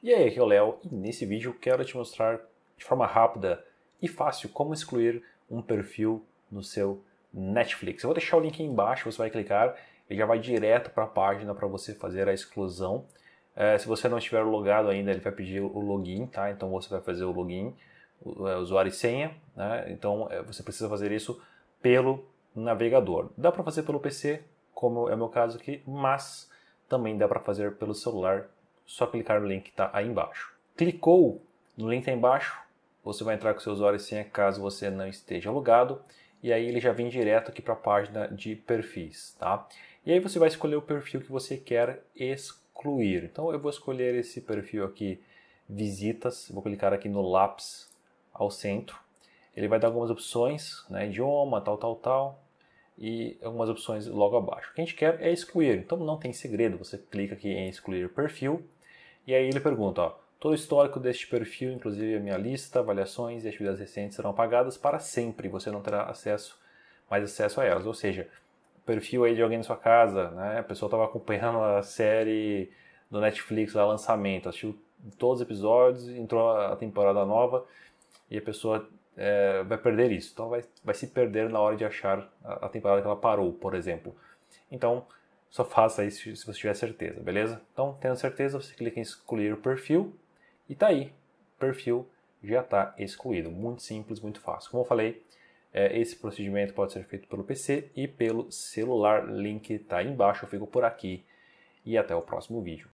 E aí, aqui é o Léo e nesse vídeo quero te mostrar de forma rápida e fácil como excluir um perfil no seu Netflix. Eu vou deixar o link aí embaixo, você vai clicar e já vai direto para a página para você fazer a exclusão. É, se você não estiver logado ainda, ele vai pedir o login, tá? Então você vai fazer o login, é, usuário e senha, né? Então é, você precisa fazer isso pelo navegador. Dá para fazer pelo PC, como é o meu caso aqui, mas também dá para fazer pelo celular só clicar no link que está aí embaixo. Clicou no link aí tá embaixo, você vai entrar com seu usuário e senha caso você não esteja logado, e aí ele já vem direto aqui para a página de perfis, tá? E aí você vai escolher o perfil que você quer excluir. Então eu vou escolher esse perfil aqui, visitas, vou clicar aqui no lápis ao centro. Ele vai dar algumas opções, né, idioma, tal, tal, tal, e algumas opções logo abaixo. O que a gente quer é excluir, então não tem segredo, você clica aqui em excluir perfil, e aí ele pergunta, ó, todo o histórico deste perfil, inclusive a minha lista, avaliações e atividades recentes serão apagadas para sempre, você não terá acesso mais acesso a elas. Ou seja, perfil aí de alguém na sua casa, né? A pessoa estava acompanhando a série do Netflix, o lançamento, assistiu todos os episódios, entrou a temporada nova e a pessoa é, vai perder isso. Então vai, vai se perder na hora de achar a temporada que ela parou, por exemplo. Então só faça isso se você tiver certeza, beleza? Então, tendo certeza, você clica em excluir o perfil e tá aí. Perfil já está excluído. Muito simples, muito fácil. Como eu falei, é, esse procedimento pode ser feito pelo PC e pelo celular. Link está aí embaixo. Eu fico por aqui e até o próximo vídeo.